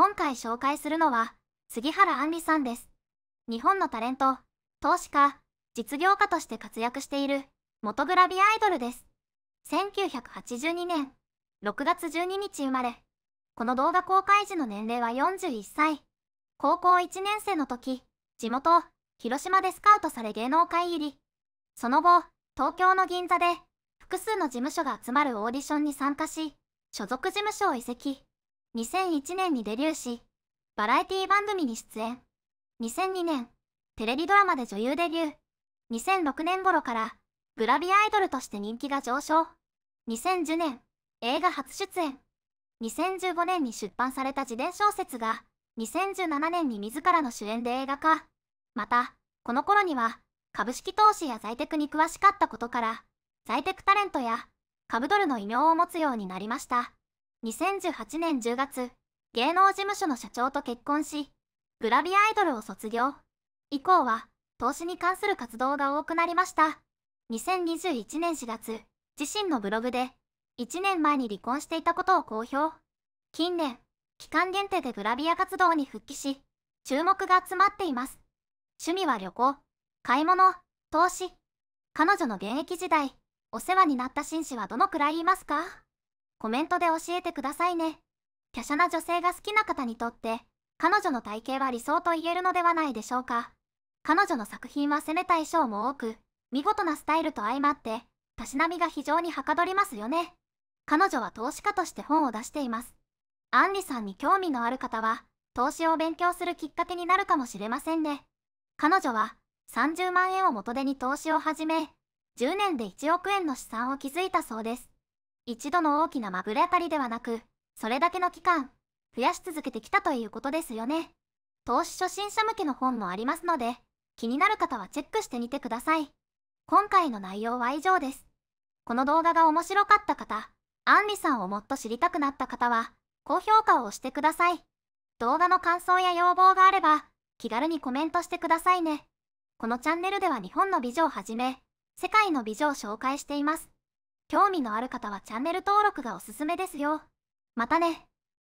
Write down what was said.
今回紹介するのは、杉原杏里さんです。日本のタレント、投資家、実業家として活躍している、元グラビアアイドルです。1982年、6月12日生まれ。この動画公開時の年齢は41歳。高校1年生の時、地元、広島でスカウトされ芸能界入り。その後、東京の銀座で、複数の事務所が集まるオーディションに参加し、所属事務所を移籍。2001年にデビューし、バラエティ番組に出演。2002年、テレビドラマで女優デビュー。2006年頃から、グラビアアイドルとして人気が上昇。2010年、映画初出演。2015年に出版された自伝小説が、2017年に自らの主演で映画化。また、この頃には、株式投資や在宅に詳しかったことから、在宅タレントや、株ドルの異名を持つようになりました。2018年10月、芸能事務所の社長と結婚し、グラビアアイドルを卒業。以降は、投資に関する活動が多くなりました。2021年4月、自身のブログで、1年前に離婚していたことを公表。近年、期間限定でグラビア活動に復帰し、注目が集まっています。趣味は旅行、買い物、投資。彼女の現役時代、お世話になった紳士はどのくらいいますかコメントで教えてくださいね。華奢な女性が好きな方にとって、彼女の体型は理想と言えるのではないでしょうか。彼女の作品は攻めた衣装も多く、見事なスタイルと相まって、たしなみが非常にはかどりますよね。彼女は投資家として本を出しています。アンリさんに興味のある方は、投資を勉強するきっかけになるかもしれませんね。彼女は、30万円を元手に投資を始め、10年で1億円の資産を築いたそうです。一度の大きなまぐれ当たりではなく、それだけの期間、増やし続けてきたということですよね。投資初心者向けの本もありますので、気になる方はチェックしてみてください。今回の内容は以上です。この動画が面白かった方、アンリさんをもっと知りたくなった方は、高評価を押してください。動画の感想や要望があれば、気軽にコメントしてくださいね。このチャンネルでは日本の美女をはじめ、世界の美女を紹介しています。興味のある方はチャンネル登録がおすすめですよ。またね。